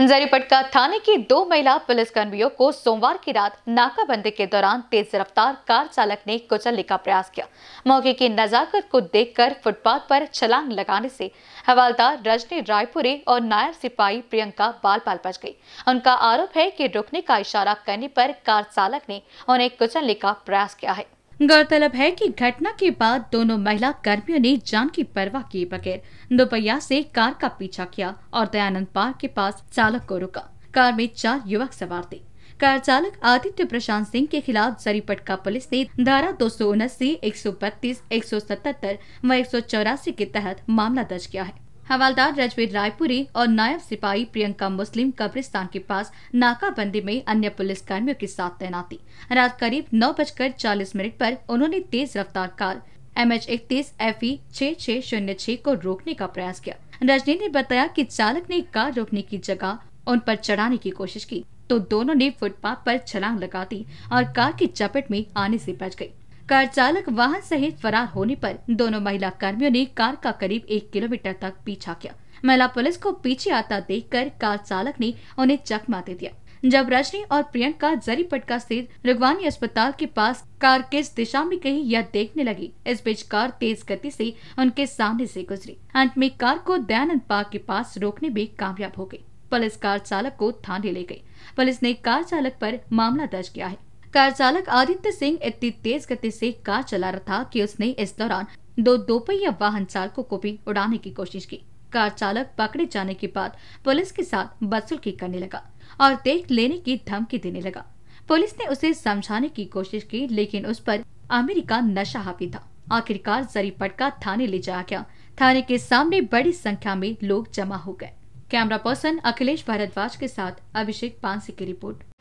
जरीपटका थाने की दो महिला पुलिसकर्मियों को सोमवार की रात नाकाबंदी के दौरान तेज रफ्तार कार चालक ने कुचलने का प्रयास किया मौके की नजाकत को देखकर फुटपाथ पर छलांग लगाने से हवालदार रजनी रायपुरे और नायब सिपाही प्रियंका बाल बाल बच गई उनका आरोप है कि रुकने का इशारा करने पर कार चालक ने उन्हें कुचलने का प्रयास किया है गौरतलब है कि घटना के बाद दोनों महिला कर्मियों ने जान की परवाह किए बगैर दोपहिया से कार का पीछा किया और दयानंद पार्क के पास चालक को रोका कार में चार युवक सवार थे कार चालक आदित्य प्रशांत सिंह के खिलाफ जरीपटका पुलिस ने धारा दो सौ उनासी एक सौ बत्तीस एक सौ सतहत्तर व एक सौ चौरासी के तहत मामला दर्ज किया है हवालदार रजवीर रायपुरी और नायब सिपाही प्रियंका मुस्लिम कब्रिस्तान के पास नाकाबंदी में अन्य पुलिस कर्मियों के साथ तैनाती रात करीब नौ बजकर चालीस मिनट पर उन्होंने तेज रफ्तार कार एम एच इकतीस एफ ई e छह छह शून्य छह को रोकने का प्रयास किया रजनी ने बताया कि चालक ने कार रोकने की जगह उन पर चढ़ाने की कोशिश की तो दोनों ने फुटपाथ पर छलांग लगा दी और कार की चपेट में आने से बच गई कार चालक वाहन सहित फरार होने पर दोनों महिला कर्मियों ने कार का करीब एक किलोमीटर तक पीछा किया महिला पुलिस को पीछे आता देखकर कार चालक ने उन्हें चकमा दे दिया जब रजनी और प्रियंका जरीपटका स्थित रिगवानी अस्पताल के पास कार किस दिशा में गई यह देखने लगी इस बीच कार तेज गति से उनके सामने से गुजरी अंत में कार को दयानंद पार्क के पास रोकने में कामयाब हो गई पुलिस कार चालक को थाने ले गई पुलिस ने कार चालक पर मामला दर्ज किया है कार चालक आदित्य सिंह इतनी तेज गति से कार चला रहा था कि उसने इस दौरान दो दोपहिया वाहन चालकों को भी उड़ाने की कोशिश की कार चालक पकड़े जाने के बाद पुलिस के साथ बदसुल्की करने लगा और देख लेने की धमकी देने लगा पुलिस ने उसे समझाने की कोशिश की लेकिन उस पर अमेरिका नशा हावी था आखिरकार जरी पटका थाने ले जाया गया थाने के सामने बड़ी संख्या में लोग जमा हो गए कैमरा पर्सन अखिलेश भारद्वाज के साथ अभिषेक पानसी की रिपोर्ट